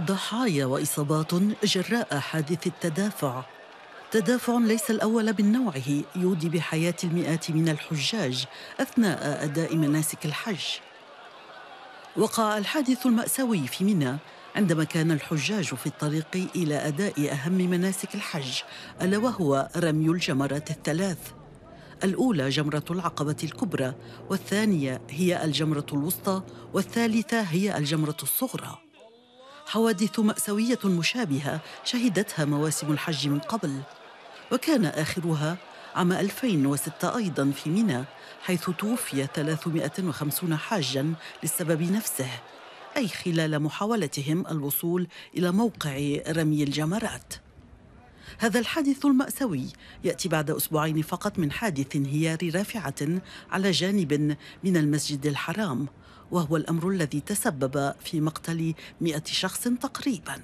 ضحايا واصابات جراء حادث التدافع تدافع ليس الاول من نوعه يودي بحياه المئات من الحجاج اثناء اداء مناسك الحج وقع الحادث الماساوي في منى عندما كان الحجاج في الطريق الى اداء اهم مناسك الحج الا وهو رمي الجمرات الثلاث الاولى جمره العقبه الكبرى والثانيه هي الجمره الوسطى والثالثه هي الجمره الصغرى حوادث مأساوية مشابهة شهدتها مواسم الحج من قبل وكان آخرها عام 2006 أيضا في ميناء حيث توفي 350 حاجا للسبب نفسه أي خلال محاولتهم الوصول إلى موقع رمي الجمرات هذا الحادث المأساوي يأتي بعد أسبوعين فقط من حادث انهيار رافعة على جانب من المسجد الحرام وهو الأمر الذي تسبب في مقتل مئة شخص تقريباً